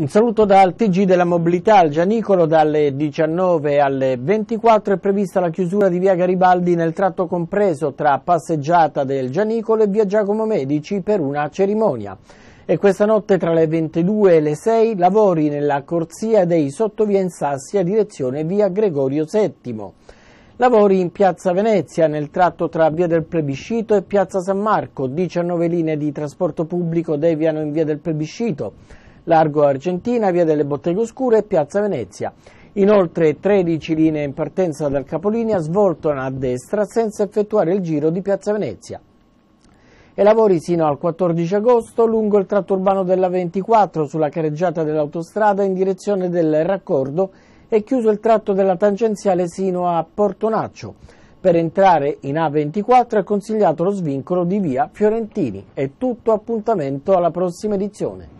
Un saluto dal TG della mobilità al Gianicolo, dalle 19 alle 24 è prevista la chiusura di via Garibaldi nel tratto compreso tra passeggiata del Gianicolo e via Giacomo Medici per una cerimonia. E questa notte tra le 22 e le 6 lavori nella corsia dei Sottovia in Sassi a direzione via Gregorio VII. Lavori in piazza Venezia nel tratto tra via del Plebiscito e piazza San Marco, 19 linee di trasporto pubblico deviano in via del Plebiscito largo Argentina, via delle Botteghe Oscure e piazza Venezia. Inoltre 13 linee in partenza dal capolinea svoltano a destra senza effettuare il giro di piazza Venezia e lavori sino al 14 agosto lungo il tratto urbano della 24 sulla careggiata dell'autostrada in direzione del raccordo e chiuso il tratto della tangenziale sino a Portonaccio. Per entrare in A24 è consigliato lo svincolo di via Fiorentini. È tutto appuntamento alla prossima edizione.